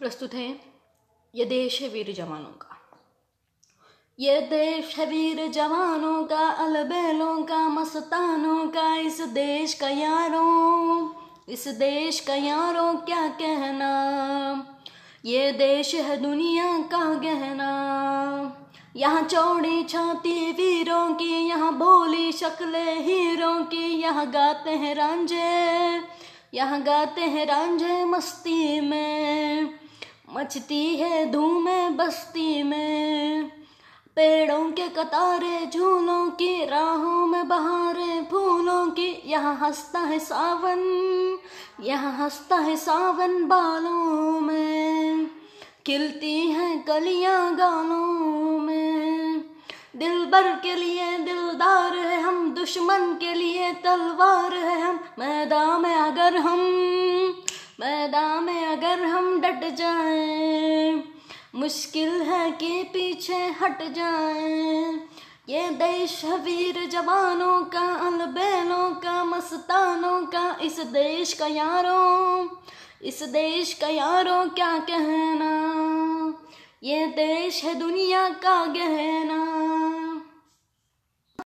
प्रस्तुत है यदेश देश है वीर जवानों का ये देश है वीर जवानों का अलबेलों का मस्तानों का इस देश का यारों इस देश का यारों क्या कहना ये देश है दुनिया का गहना यहाँ चौड़ी छाती वीरों की यहाँ भोली शक्ल हीरों की यहाँ गाते हैं रांझे यहाँ गाते हैं रांझे मस्ती में मचती है धूम बस्ती में पेड़ों के कतारे झूलों की राहों में बहारे फूलों की यहाँ हंसता है सावन यहाँ हंसता है सावन बालों में खिलती हैं कलियाँ गालों में दिल भर के लिए दिलदार है हम दुश्मन के लिए तलवार है हम मैदान में अगर हम मैदान में अगर हम डट जाएं मुश्किल है कि पीछे हट जाएं ये देश है वीर जवानों का अलबेलों का मस्तानों का इस देश का यारों इस देश का यारों क्या कहना ये देश है दुनिया का गहना